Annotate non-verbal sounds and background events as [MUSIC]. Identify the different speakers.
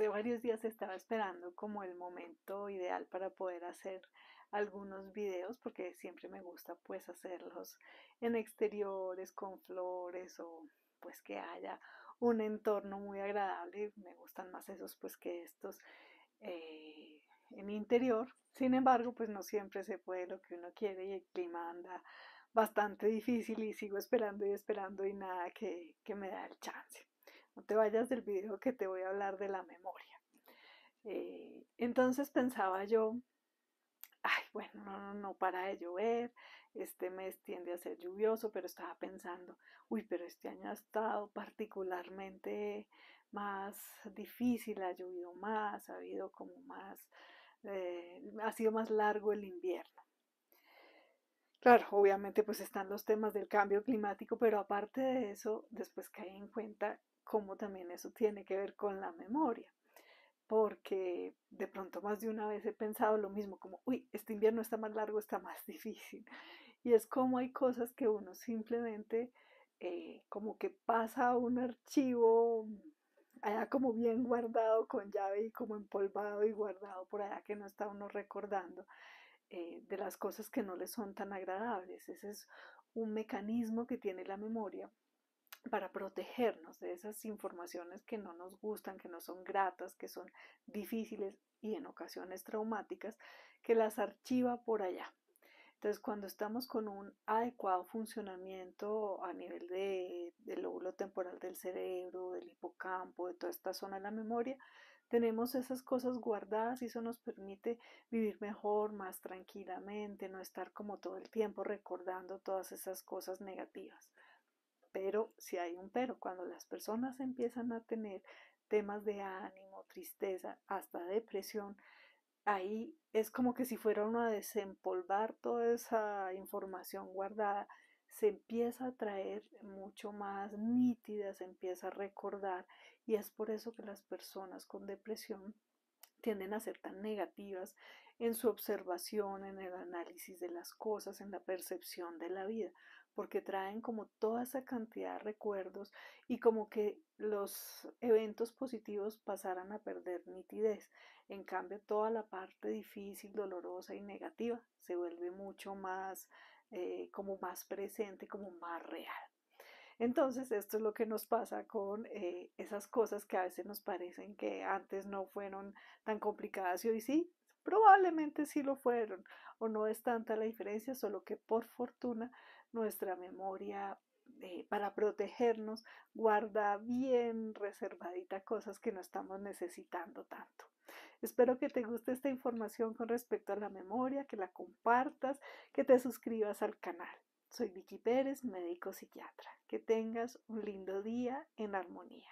Speaker 1: hace varios días estaba esperando como el momento ideal para poder hacer algunos videos porque siempre me gusta pues hacerlos en exteriores con flores o pues que haya un entorno muy agradable me gustan más esos pues que estos eh, en interior sin embargo pues no siempre se puede lo que uno quiere y el clima anda bastante difícil y sigo esperando y esperando y nada que, que me da el chance no te vayas del video que te voy a hablar de la memoria. Eh, entonces pensaba yo, ay, bueno, no, no, no para de llover, este mes tiende a ser lluvioso, pero estaba pensando, uy, pero este año ha estado particularmente más difícil, ha llovido más, ha habido como más, eh, ha sido más largo el invierno. Claro, obviamente pues están los temas del cambio climático, pero aparte de eso, después cae en cuenta cómo también eso tiene que ver con la memoria, porque de pronto más de una vez he pensado lo mismo, como, uy, este invierno está más largo, está más [LAUGHS] difícil. Y es como hay cosas que uno simplemente eh, como que pasa a un archivo allá como bien guardado con llave y como empolvado y guardado por allá que no está uno recordando. Eh, de las cosas que no les son tan agradables. Ese es un mecanismo que tiene la memoria para protegernos de esas informaciones que no nos gustan, que no son gratas, que son difíciles y en ocasiones traumáticas, que las archiva por allá. Entonces, cuando estamos con un adecuado funcionamiento a nivel del lóbulo temporal del cerebro, del hipocampo, de toda esta zona de la memoria, tenemos esas cosas guardadas y eso nos permite vivir mejor, más tranquilamente, no estar como todo el tiempo recordando todas esas cosas negativas. Pero si hay un pero, cuando las personas empiezan a tener temas de ánimo, tristeza, hasta depresión, ahí es como que si fuera uno a desempolvar toda esa información guardada se empieza a traer mucho más nítida, se empieza a recordar y es por eso que las personas con depresión tienden a ser tan negativas en su observación, en el análisis de las cosas, en la percepción de la vida, porque traen como toda esa cantidad de recuerdos y como que los eventos positivos pasaran a perder nitidez. En cambio, toda la parte difícil, dolorosa y negativa se vuelve mucho más eh, como más presente, como más real. Entonces, esto es lo que nos pasa con eh, esas cosas que a veces nos parecen que antes no fueron tan complicadas y hoy sí, probablemente sí lo fueron o no es tanta la diferencia, solo que por fortuna nuestra memoria eh, para protegernos guarda bien reservadita cosas que no estamos necesitando tanto. Espero que te guste esta información con respecto a la memoria, que la compartas, que te suscribas al canal. Soy Vicky Pérez, médico psiquiatra. Que tengas un lindo día en armonía.